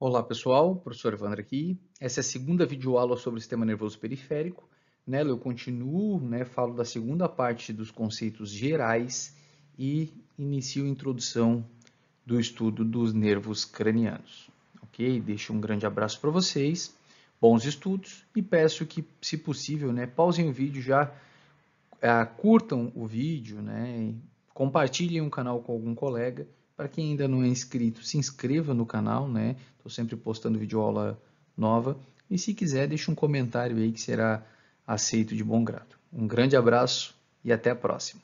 Olá pessoal, professor Evandro aqui. Essa é a segunda videoaula sobre o sistema nervoso periférico. Nela né? eu continuo, né, falo da segunda parte dos conceitos gerais e inicio a introdução do estudo dos nervos cranianos. Ok? Deixo um grande abraço para vocês, bons estudos e peço que, se possível, né, pausem o vídeo já, uh, curtam o vídeo, né, compartilhem o canal com algum colega para quem ainda não é inscrito, se inscreva no canal, né? Estou sempre postando vídeo aula nova. E se quiser, deixe um comentário aí que será aceito de bom grado. Um grande abraço e até a próxima.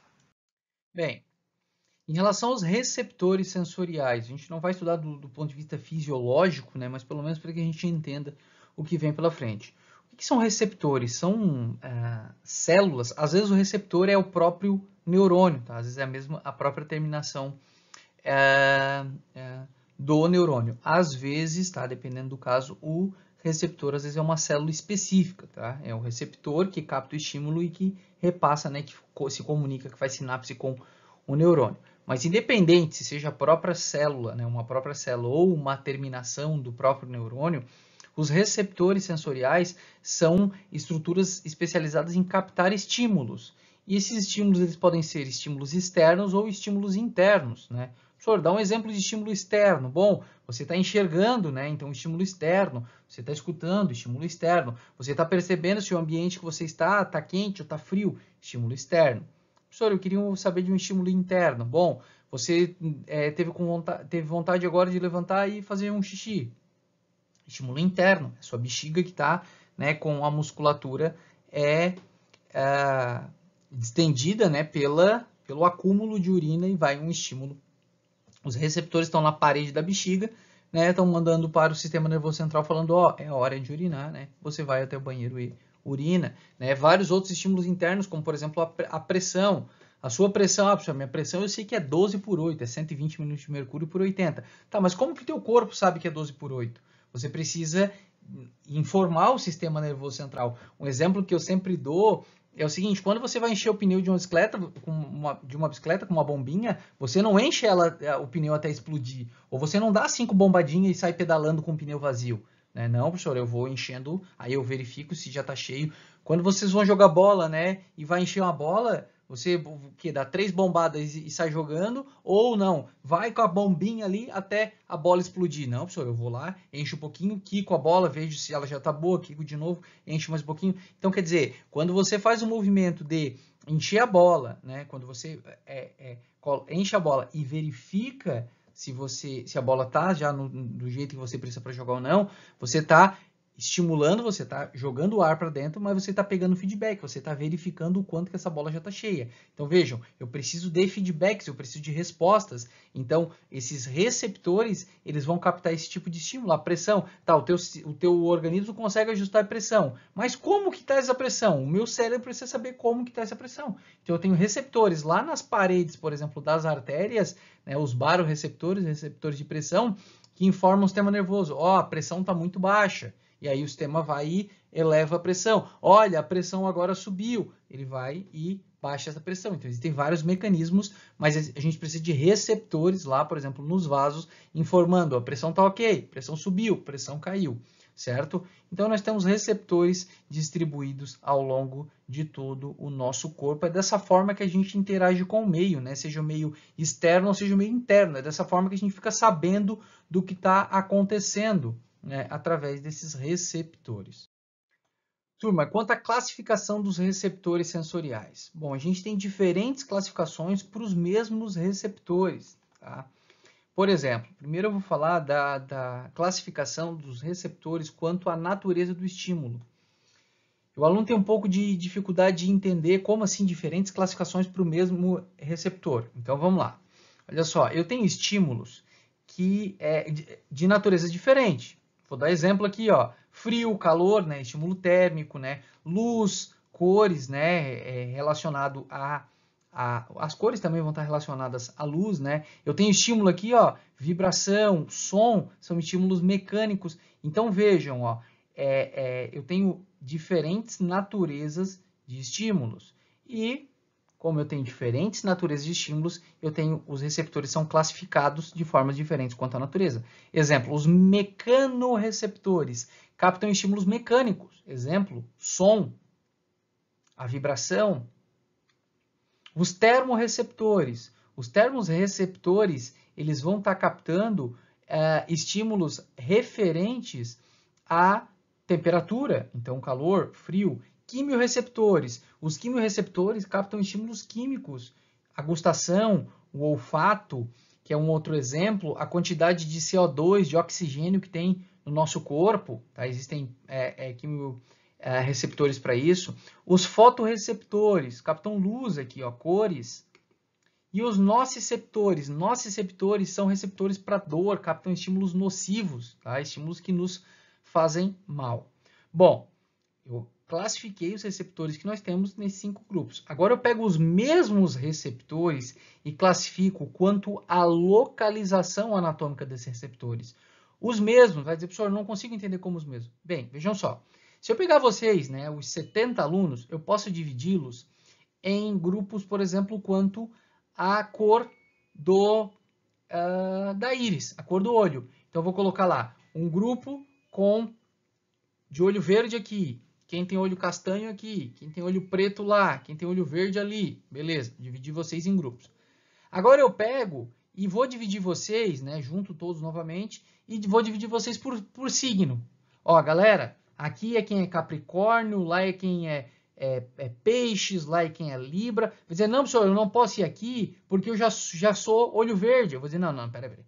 Bem, em relação aos receptores sensoriais, a gente não vai estudar do, do ponto de vista fisiológico, né? Mas pelo menos para que a gente entenda o que vem pela frente. O que são receptores? São é, células. Às vezes o receptor é o próprio neurônio, tá? às vezes é a, mesma, a própria terminação é, é, do neurônio. Às vezes, tá? Dependendo do caso, o receptor às vezes é uma célula específica, tá? É o receptor que capta o estímulo e que repassa, né? Que se comunica, que faz sinapse com o neurônio. Mas independente se seja a própria célula, né, uma própria célula ou uma terminação do próprio neurônio, os receptores sensoriais são estruturas especializadas em captar estímulos. E esses estímulos eles podem ser estímulos externos ou estímulos internos, né? Professor, dá um exemplo de estímulo externo. Bom, você está enxergando, né? Então, estímulo externo. Você está escutando, estímulo externo. Você está percebendo se o ambiente que você está está quente ou está frio, estímulo externo. Professor, eu queria saber de um estímulo interno. Bom, você é, teve, com vontade, teve vontade agora de levantar e fazer um xixi. Estímulo interno. É sua bexiga que está né, com a musculatura é, é distendida né, pela, pelo acúmulo de urina e vai um estímulo os receptores estão na parede da bexiga, né? Estão mandando para o sistema nervoso central falando, ó, oh, é hora de urinar, né? Você vai até o banheiro e urina, né? Vários outros estímulos internos, como por exemplo a, pressão. A sua pressão, ah, minha pressão eu sei que é 12 por 8, é 120 minutos de mercúrio por 80. Tá, mas como que o teu corpo sabe que é 12 por 8? Você precisa informar o sistema nervoso central. Um exemplo que eu sempre dou é o seguinte, quando você vai encher o pneu de uma bicicleta, com uma, de uma bicicleta com uma bombinha, você não enche ela é, o pneu até explodir. Ou você não dá cinco bombadinhas e sai pedalando com o pneu vazio. Né? Não, professor, eu vou enchendo, aí eu verifico se já está cheio. Quando vocês vão jogar bola, né? E vai encher uma bola, você que dá três bombadas e, sai jogando, ou não, vai com a bombinha ali até a bola explodir. Não, professor, eu vou lá, encho um pouquinho, quico a bola, vejo se ela já tá boa, quico de novo, encho mais um pouquinho. Então, quer dizer, quando você faz o um movimento de encher a bola, né? Quando você é, é, enche a bola e verifica se você se a bola tá já no, do jeito que você precisa para jogar ou não, você tá estimulando, você está jogando o ar para dentro, mas você está pegando feedback, você está verificando o quanto que essa bola já está cheia. Então vejam, eu preciso de feedbacks, eu preciso de respostas. Então esses receptores eles vão captar esse tipo de estímulo, a pressão. Tá, o teu, o teu organismo consegue ajustar a pressão, mas como que está essa pressão? O meu cérebro precisa saber como que está essa pressão. Então eu tenho receptores lá nas paredes, por exemplo, das artérias, né, os baroreceptores, receptores de pressão, que informam o sistema nervoso. Ó, oh, a pressão está muito baixa. E aí o sistema vai e eleva a pressão. Olha, a pressão agora subiu. Ele vai e baixa essa pressão. Então, existem vários mecanismos, mas a gente precisa de receptores lá, por exemplo, nos vasos, informando, a pressão está ok, pressão subiu, pressão caiu, certo? Então, nós temos receptores distribuídos ao longo de todo o nosso corpo. É dessa forma que a gente interage com o meio, né? seja o meio externo ou seja o meio interno. É dessa forma que a gente fica sabendo do que está acontecendo né, através desses receptores. Turma, quanto à classificação dos receptores sensoriais. Bom, a gente tem diferentes classificações para os mesmos receptores. Tá? Por exemplo, primeiro eu vou falar da, da, classificação dos receptores quanto à natureza do estímulo. O aluno tem um pouco de dificuldade de entender como assim diferentes classificações para o mesmo receptor. Então vamos lá. Olha só, eu tenho estímulos que é de natureza diferente. Vou dar exemplo aqui, ó. Frio, calor, né? Estímulo térmico, né? Luz, cores, né? É, é relacionado a, a, As cores também vão estar relacionadas à luz, né? Eu tenho estímulo aqui, ó. Vibração, som, são estímulos mecânicos. Então vejam, ó. É, é, eu tenho diferentes naturezas de estímulos. E como eu tenho diferentes naturezas de estímulos, eu tenho os receptores são classificados de formas diferentes quanto à natureza. Exemplo, os mecanorreceptores captam estímulos mecânicos. Exemplo, som, a vibração. Os termorreceptores. Os termorreceptores, eles vão estar tá captando é, estímulos referentes à temperatura, então calor, frio, receptores Os receptores captam estímulos químicos. A gustação, o olfato, que é um outro exemplo, a quantidade de CO2, de oxigênio que tem no nosso corpo, tá? existem é, é, é para isso. Os fotoreceptores captam luz aqui, ó, cores. E os nociceptores. Nociceptores são receptores para dor, captam estímulos nocivos, tá? estímulos que nos fazem mal. Bom, eu classifiquei os receptores que nós temos nesses cinco grupos. Agora eu pego os mesmos receptores e classifico quanto à localização anatômica desses receptores. Os mesmos, vai dizer, professor, não consigo entender como os mesmos. Bem, vejam só. Se eu pegar vocês, né, os 70 alunos, eu posso dividi-los em grupos, por exemplo, quanto à cor do, uh, da íris, a cor do olho. Então, eu vou colocar lá um grupo com de olho verde aqui, quem tem olho castanho aqui, quem tem olho preto lá, quem tem olho verde ali. Beleza, Dividir vocês em grupos. Agora eu pego e vou dividir vocês, né, junto todos novamente, e vou dividir vocês por, por signo. Ó, galera, aqui é quem é Capricórnio, lá é quem é, é, é Peixes, lá é quem é Libra. Vou dizer, não, senhor, eu não posso ir aqui porque eu já, já sou olho verde. Eu vou dizer, não, não, peraí, peraí.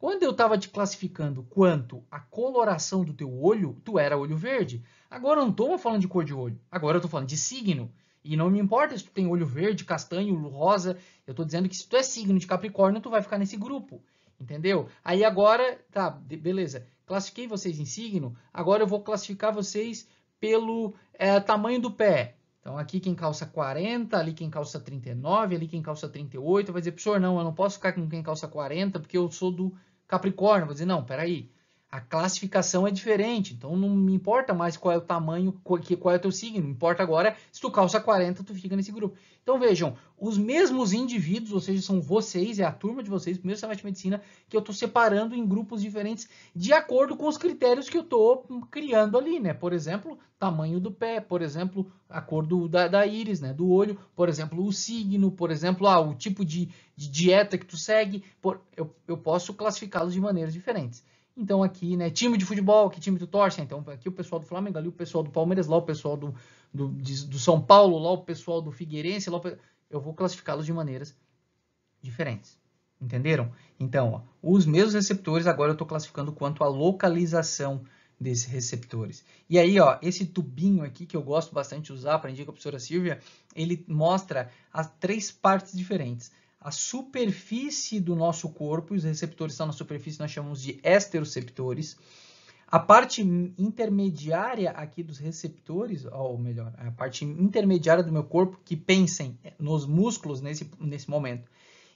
Quando eu estava te classificando quanto à coloração do teu olho, tu era olho verde. Agora eu não estou falando de cor de olho, agora eu estou falando de signo. E não me importa se tu tem olho verde, castanho, rosa, eu estou dizendo que se tu é signo de Capricórnio, tu vai ficar nesse grupo, entendeu? Aí agora, tá, beleza, classifiquei vocês em signo, agora eu vou classificar vocês pelo é, tamanho do pé. Então aqui quem calça 40, ali quem calça 39, ali quem calça 38, vai dizer, professor, não, eu não posso ficar com quem calça 40, porque eu sou do Capricórnio, vou dizer, não, peraí, a classificação é diferente. Então não me importa mais qual é o tamanho, qual é o teu signo. Não importa agora, é se tu calça 40, tu fica nesse grupo. Então vejam, os mesmos indivíduos, ou seja, são vocês, é a turma de vocês, primeiro semestre de medicina, que eu estou separando em grupos diferentes de acordo com os critérios que eu estou criando ali, né? Por exemplo, tamanho do pé, por exemplo, a cor do, da, da íris, né? Do olho, por exemplo, o signo, por exemplo, ah, o tipo de, de dieta que tu segue. Por, eu, eu posso classificá-los de maneiras diferentes. Então aqui, né, time de futebol, que time tu torce? Ah, então aqui o pessoal do Flamengo, ali o pessoal do Palmeiras, lá o pessoal do, do, de, do São Paulo, lá o pessoal do Figueirense, lá o, eu vou classificá-los de maneiras diferentes. Entenderam? Então, ó, os meus receptores agora eu estou classificando quanto à localização desses receptores. E aí, ó, esse tubinho aqui que eu gosto bastante de usar, aprendi com a professora Silvia, ele mostra as três partes diferentes a superfície do nosso corpo, os receptores estão na superfície, nós chamamos de esteroceptores. A parte intermediária aqui dos receptores, ou melhor, a parte intermediária do meu corpo, que pensem nos músculos nesse, nesse momento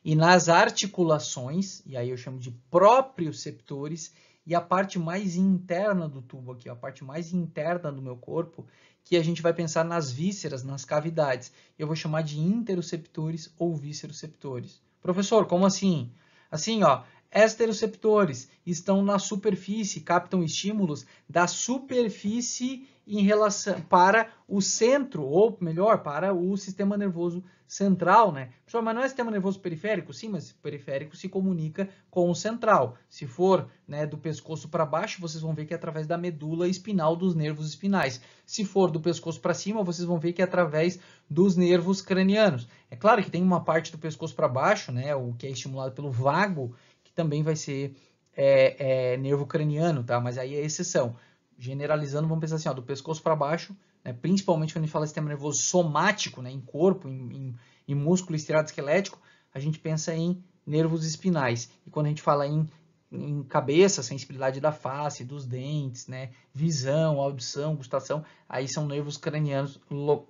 e nas articulações, e aí eu chamo de proprioceptores, e a parte mais interna do tubo aqui, a parte mais interna do meu corpo, que a gente vai pensar nas vísceras, nas cavidades. Eu vou chamar de interoceptores ou vísceroceptores. Professor, como assim? Assim, ó, Esteroceptores estão na superfície, captam estímulos da superfície em relação para o centro, ou melhor, para o sistema nervoso central, né? Pessoal, mas não é sistema nervoso periférico? Sim, mas periférico se comunica com o central. Se for né, do pescoço para baixo, vocês vão ver que é através da medula espinal dos nervos espinais. Se for do pescoço para cima, vocês vão ver que é através dos nervos cranianos. É claro que tem uma parte do pescoço para baixo, né, o que é estimulado pelo vago, que também vai ser é, é, nervo craniano, tá? Mas aí é exceção. Generalizando, vamos pensar assim, ó, do pescoço para baixo, né, principalmente quando a gente fala sistema nervoso somático, né, em corpo, em, em, em músculo estirado esquelético, a gente pensa em nervos espinais. E quando a gente fala em, em cabeça, sensibilidade da face, dos dentes, né, visão, audição, gustação, aí são nervos cranianos lo,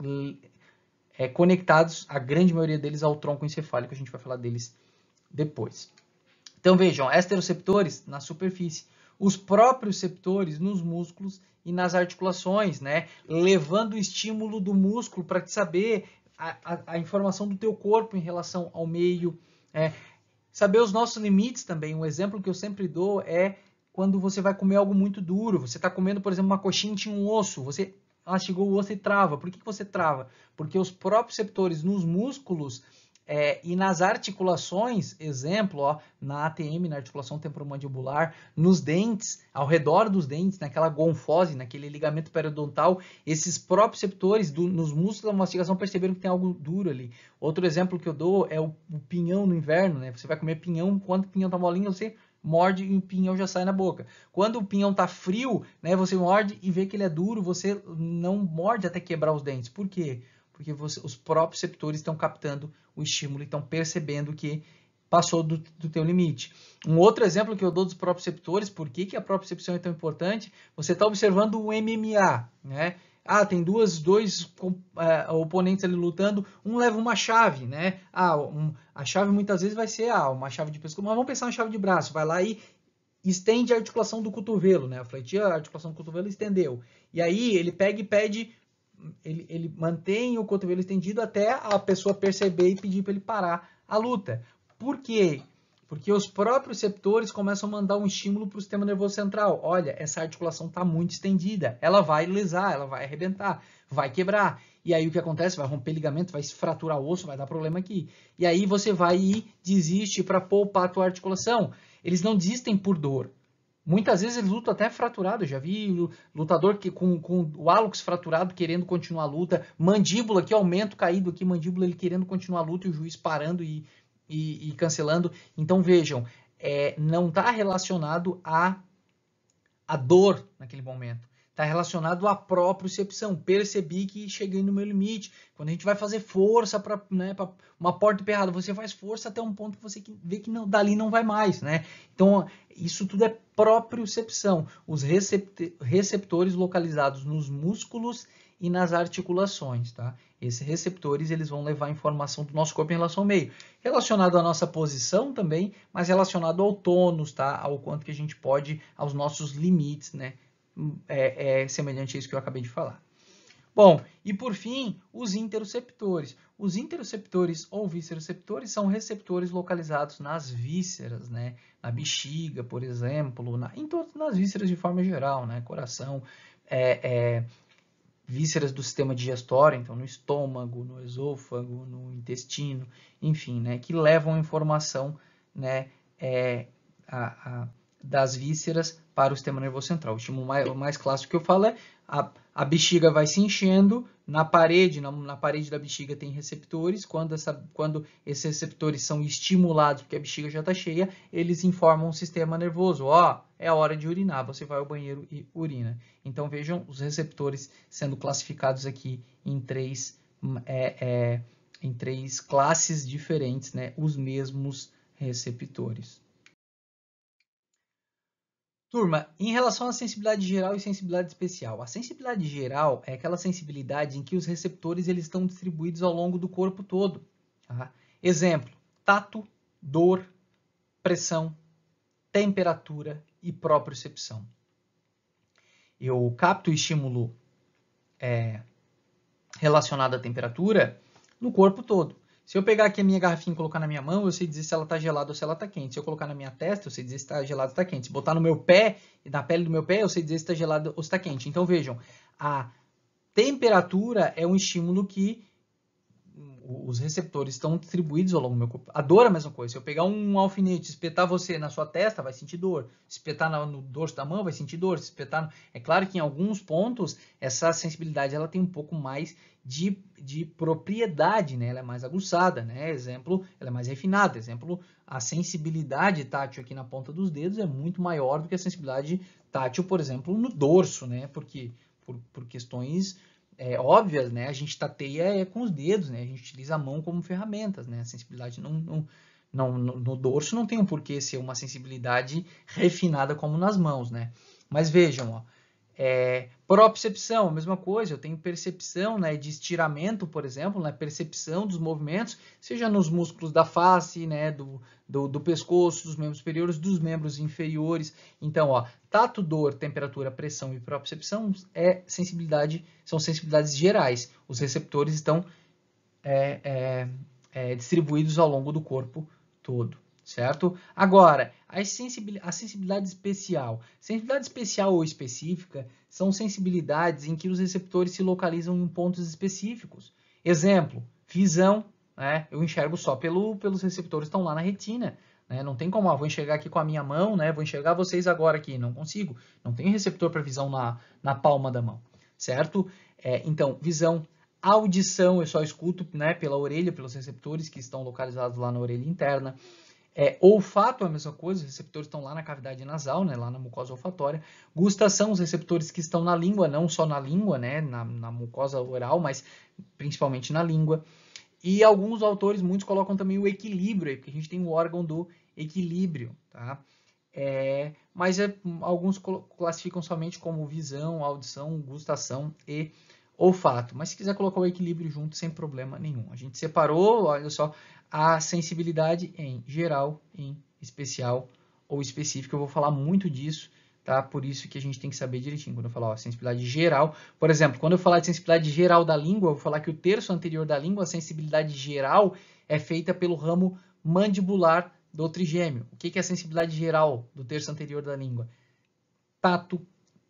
é, conectados, a grande maioria deles, ao tronco encefálico. A gente vai falar deles depois. Então vejam, esteroceptores na superfície, os próprios receptores nos músculos e nas articulações, né? Levando o estímulo do músculo para saber a, a, a, informação do teu corpo em relação ao meio. É. Saber os nossos limites também. Um exemplo que eu sempre dou é quando você vai comer algo muito duro. Você está comendo, por exemplo, uma coxinha tinha um osso. Você chegou o osso e trava. Por que, que você trava? Porque os próprios receptores nos músculos é, e nas articulações, exemplo, ó, na ATM, na articulação temporomandibular, nos dentes, ao redor dos dentes, naquela gonfose, naquele ligamento periodontal, esses próprios do, nos músculos da mastigação perceberam que tem algo duro ali. Outro exemplo que eu dou é o, o pinhão no inverno, né? Você vai comer pinhão, quando o pinhão tá molinho, você morde e o pinhão já sai na boca. Quando o pinhão tá frio, né, você morde e vê que ele é duro, você não morde até quebrar os dentes. Por quê? porque você, os próprios receptores estão captando o estímulo e estão percebendo que passou do, do teu limite. Um outro exemplo que eu dou dos próprios receptores, por que, que a propriocepção é tão importante? Você está observando o MMA, né? Ah, tem duas, dois uh, oponentes ali lutando, um leva uma chave, né? Ah, um, a chave muitas vezes vai ser ah, uma chave de pescoço, mas vamos pensar em chave de braço, vai lá e estende a articulação do cotovelo, né? Fletia a articulação do cotovelo estendeu. E aí ele pega e pede ele, ele mantém o cotovelo estendido até a pessoa perceber e pedir para ele parar a luta. Por quê? Porque os próprios receptores começam a mandar um estímulo para o sistema nervoso central. Olha, essa articulação está muito estendida, ela vai lesar, ela vai arrebentar, vai quebrar. E aí o que acontece? Vai romper ligamento, vai fraturar o osso, vai dar problema aqui. E aí você vai e desiste para poupar a tua articulação. Eles não desistem por dor, Muitas vezes eles lutam até fraturado. Eu já vi lutador que, com, com o hálux fraturado querendo continuar a luta, mandíbula que aumento caído aqui, mandíbula ele querendo continuar a luta e o juiz parando e, e, e cancelando. Então vejam, é, não está relacionado à a, a dor naquele momento. Está relacionado à propriocepção. Percebi que cheguei no meu limite. Quando a gente vai fazer força para né, uma porta perrada você faz força até um ponto que você vê que não, dali não vai mais. Né? Então, isso tudo é propriocepção, os receptores localizados nos músculos e nas articulações, tá? Esses receptores eles vão levar informação do nosso corpo em relação ao meio, relacionado à nossa posição também, mas relacionado ao tônus, tá? Ao quanto que a gente pode, aos nossos limites, né? Hum, é, é semelhante a isso que eu acabei de falar. Bom, e por fim, os interoceptores. Os interoceptores ou visceroceptores são receptores localizados nas vísceras, né? na bexiga, por exemplo, na, em todas nas vísceras de forma geral, né? coração, é, é, vísceras do sistema digestório, então no estômago, no esôfago, no intestino, enfim, né? que levam informação né? É, a, a, das vísceras para o sistema nervoso central. O estímulo mais, mais clássico que eu falo é a a bexiga vai se enchendo, na parede, na, na, parede da bexiga tem receptores, quando, essa, quando esses receptores são estimulados, porque a bexiga já está cheia, eles informam o sistema nervoso, ó, é hora de urinar, você vai ao banheiro e urina. Então vejam os receptores sendo classificados aqui em três, hum, é, é, em três classes diferentes, né? os mesmos receptores. Turma, em relação à sensibilidade geral e sensibilidade especial, a sensibilidade geral é aquela sensibilidade em que os receptores eles estão distribuídos ao longo do corpo todo. Tá? Exemplo: tato, dor, pressão, temperatura e propriocepção. Eu capto o estímulo é, relacionado à temperatura no corpo todo. Se eu pegar aqui a minha garrafinha e colocar na minha mão, eu sei dizer se ela está gelada ou se ela está quente. Se eu colocar na minha testa, eu sei dizer se está gelada ou está quente. Se botar no meu pé, na pele do meu pé, eu sei dizer se está gelada ou se está quente. Então vejam, a temperatura é um estímulo que os receptores estão distribuídos ao longo do meu corpo. A dor é a mesma coisa. Se eu pegar um alfinete, espetar você na sua testa, vai sentir dor. Espetar no dorso da mão, vai sentir dor. Espetar no... É claro que em alguns pontos essa sensibilidade ela tem um pouco mais de, de propriedade, né? Ela é mais aguçada, né? Exemplo, ela é mais refinada. Exemplo, a sensibilidade tátil aqui na ponta dos dedos é muito maior do que a sensibilidade tátil, por exemplo, no dorso, né? Porque por, por questões é, óbvias, né? A gente tateia é com os dedos, né? A gente utiliza a mão como ferramentas, né? A sensibilidade não, não não, no, no, dorso não tem um porquê ser uma sensibilidade refinada como nas mãos, né? Mas vejam, ó, é, propriocepção, mesma coisa, eu tenho percepção né, de estiramento, por exemplo, né, percepção dos movimentos, seja nos músculos da face, né, do, do, do, pescoço, dos membros superiores, dos membros inferiores. Então, ó, tato, dor, temperatura, pressão e propriocepção é sensibilidade, são sensibilidades gerais. Os receptores estão é, é, é distribuídos ao longo do corpo todo certo? Agora, a sensibilidade especial. Sensibilidade especial ou específica são sensibilidades em que os receptores se localizam em pontos específicos. Exemplo, visão, né? Eu enxergo só pelo, pelos receptores que estão lá na retina. Né? Não tem como, ó, ah, vou enxergar aqui com a minha mão, né? vou enxergar vocês agora aqui. Não consigo, não tem receptor para visão na, na palma da mão, certo? É, então, visão, audição, eu só escuto né, pela orelha, pelos receptores que estão localizados lá na orelha interna. É, olfato é a mesma coisa, os receptores estão lá na cavidade nasal, né, lá na mucosa olfatória. Gustação, os receptores que estão na língua, não só na língua, né, na, na mucosa oral, mas principalmente na língua. E alguns autores, muitos colocam também o equilíbrio aí, porque a gente tem o órgão do equilíbrio, tá? É, mas é, alguns classificam somente como visão, audição, gustação e olfato. Mas se quiser colocar o equilíbrio junto, sem problema nenhum. A gente separou, olha só, a sensibilidade em geral, em especial ou específico. Eu vou falar muito disso, tá? Por isso que a gente tem que saber direitinho quando eu falar ó, sensibilidade geral. Por exemplo, quando eu falar de sensibilidade geral da língua, eu vou falar que o terço anterior da língua, a sensibilidade geral, é feita pelo ramo mandibular do trigêmeo. O que é a sensibilidade geral do terço anterior da língua? Tato,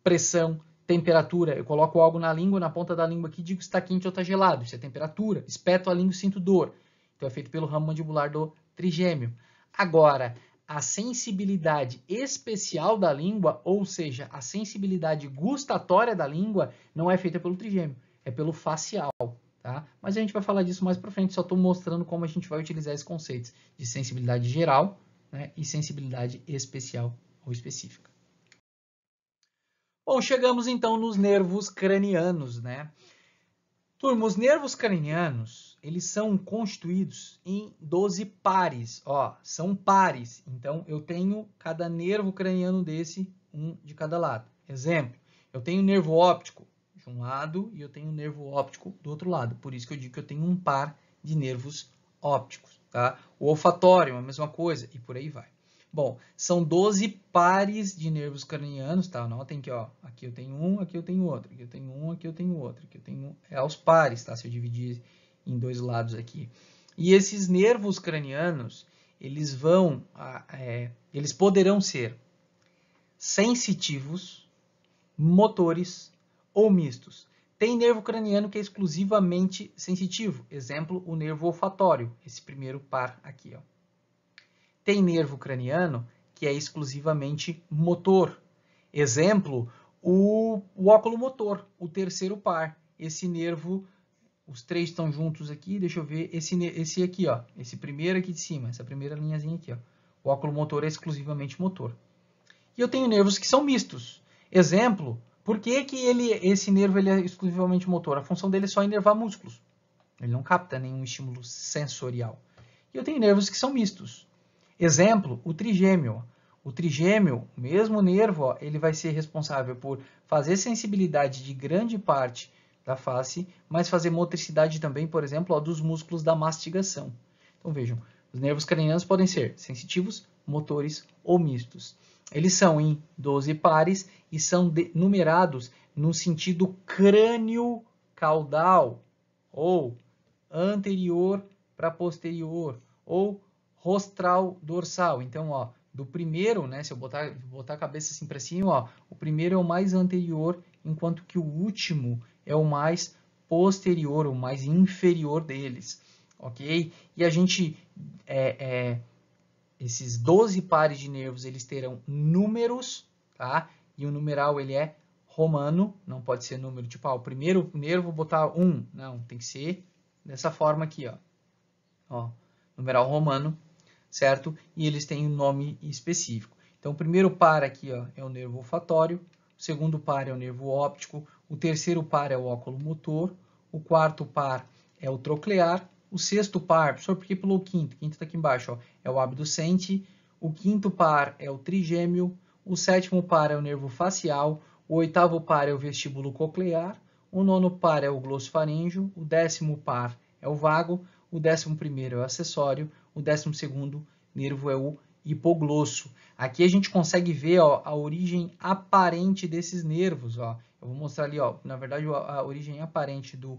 pressão, temperatura. Eu coloco algo na língua, na ponta da língua aqui, digo se está quente ou está gelado. Isso é temperatura. Espeto a língua, sinto dor. Então é feito pelo ramo mandibular do trigêmeo. Agora, a sensibilidade especial da língua, ou seja, a sensibilidade gustatória da língua, não é feita pelo trigêmeo, é pelo facial. Tá? Mas a gente vai falar disso mais para frente, só estou mostrando como a gente vai utilizar esses conceitos de sensibilidade geral né, e sensibilidade especial ou específica. Bom, chegamos então nos nervos cranianos, né? Turma, os nervos cranianos eles são constituídos em 12 pares, ó, são pares. Então, eu tenho cada nervo craniano desse, um de cada lado. Exemplo, eu tenho nervo óptico de um lado e eu tenho nervo óptico do outro lado. Por isso que eu digo que eu tenho um par de nervos ópticos, tá? O olfatório, a mesma coisa, e por aí vai. Bom, são 12 pares de nervos cranianos, tá? Notem que, ó, aqui eu tenho um, aqui eu tenho outro, aqui eu tenho um, aqui eu tenho outro, aqui eu tenho um. É aos pares, tá? Se eu dividir em dois lados aqui. E esses nervos cranianos, eles vão, é, eles poderão ser sensitivos, motores ou mistos. Tem nervo craniano que é exclusivamente sensitivo, exemplo, o nervo olfatório, esse primeiro par aqui. Ó. Tem nervo craniano que é exclusivamente motor, exemplo, o, o óculo motor, o terceiro par, esse nervo os três estão juntos aqui, deixa eu ver, esse, esse aqui, ó, esse primeiro aqui de cima, essa primeira linhazinha aqui, ó. o óculo motor é exclusivamente motor. E eu tenho nervos que são mistos. Exemplo, por que, que ele, esse nervo ele é exclusivamente motor? A função dele é só inervar músculos. Ele não capta nenhum estímulo sensorial. E eu tenho nervos que são mistos. Exemplo, o trigêmeo. O trigêmeo, o mesmo nervo, ó, ele vai ser responsável por fazer sensibilidade de grande parte da face, mas fazer motricidade também, por exemplo, ó, dos músculos da mastigação. Então vejam, os nervos cranianos podem ser sensitivos, motores ou mistos. Eles são em 12 pares e são numerados no sentido crânio-caudal, ou anterior para posterior, ou rostral-dorsal. Então, ó, do primeiro, né, se eu botar, botar a cabeça assim para cima, ó, o primeiro é o mais anterior, enquanto que o último é o mais posterior, o mais inferior deles, ok? E a gente, é, é, esses 12 pares de nervos, eles terão números, tá? E o numeral, ele é romano, não pode ser número tipo, ah, o primeiro nervo vou botar um, não, tem que ser dessa forma aqui, ó, ó numeral romano, certo? E eles têm um nome específico. Então, o primeiro par aqui ó, é o nervo olfatório, o segundo par é o nervo óptico, o terceiro par é o óculo motor, o quarto par é o troclear, o sexto par, só porque pelo quinto, quinto está aqui embaixo, ó, é o abducente, o quinto par é o trigêmeo, o sétimo par é o nervo facial, o oitavo par é o vestíbulo coclear, o nono par é o glossofaríngeo, o décimo par é o vago, o décimo primeiro é o acessório, o décimo segundo nervo é o hipoglosso. Aqui a gente consegue ver ó, a origem aparente desses nervos. Ó. Eu vou mostrar ali, ó, na verdade a origem aparente do,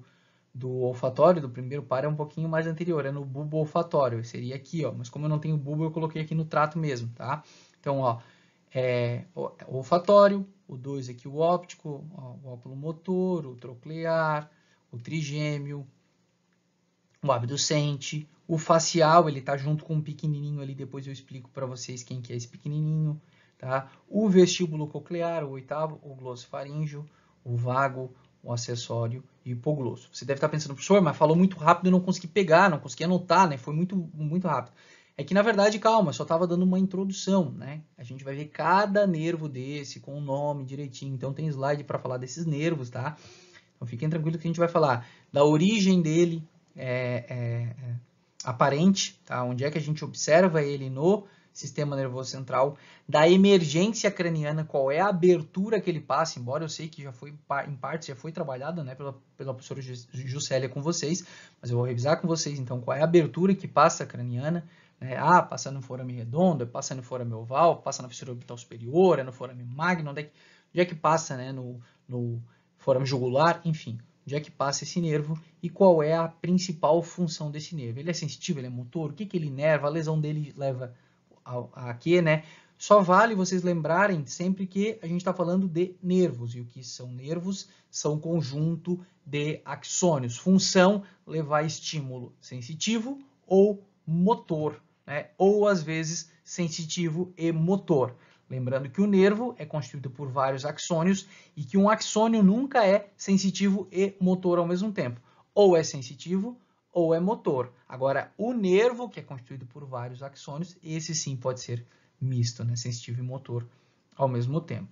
do olfatório, do primeiro par, é um pouquinho mais anterior, é no bulbo olfatório, seria aqui, ó, mas como eu não tenho bulbo, eu coloquei aqui no trato mesmo, tá? Então, ó, é, o é olfatório, o 2 aqui o óptico, ó, o óculo motor, o troclear, o trigêmeo, o abducente, o facial, ele tá junto com o pequenininho ali, depois eu explico para vocês quem que é esse pequenininho, Tá? O vestíbulo coclear, o oitavo, o faríngeo, o vago, o acessório e o hipoglosso. Você deve estar pensando, professor, mas falou muito rápido, eu não consegui pegar, não consegui anotar, né? Foi muito, muito rápido. É que, na verdade, calma, só estava dando uma introdução, né? A gente vai ver cada nervo desse com o nome direitinho. Então, tem slide para falar desses nervos, tá? Então, fiquem tranquilos que a gente vai falar da origem dele é, é, é, aparente, tá? Onde é que a gente observa ele no sistema nervoso central, da emergência craniana, qual é a abertura que ele passa, embora eu sei que já foi, em parte, já foi trabalhado né, pela, pela professora Juscelia com vocês, mas eu vou revisar com vocês, então, qual é a abertura que passa a craniana, né? ah, passa no forame redondo, passa no forame oval, passa na fissura orbital superior, é no forame magno, onde é que, onde é que passa, né, no, no forame jugular, enfim, onde é que passa esse nervo e qual é a principal função desse nervo. Ele é sensitivo, ele é motor, o que, que ele inerva, a lesão dele leva aqui, né? Só vale vocês lembrarem sempre que a gente está falando de nervos, e o que são nervos são conjunto de axônios. Função levar estímulo sensitivo ou motor, né? ou às vezes sensitivo e motor. Lembrando que o nervo é constituído por vários axônios e que um axônio nunca é sensitivo e motor ao mesmo tempo. Ou é sensitivo ou é motor. Agora, o nervo, que é constituído por vários axônios, esse sim pode ser misto, né? sensitivo e motor ao mesmo tempo.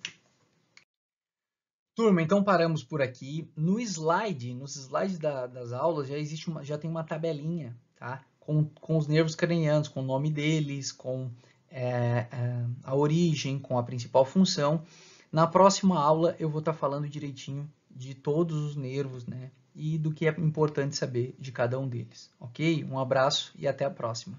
Turma, então paramos por aqui. No slide, nos slides da, das aulas, já existe uma, já tem uma tabelinha, tá? Com, com os nervos cranianos, com o nome deles, com é, é, a origem, com a principal função. Na próxima aula eu vou estar tá falando direitinho de todos os nervos, né? e do que é importante saber de cada um deles. Ok? Um abraço e até a próxima.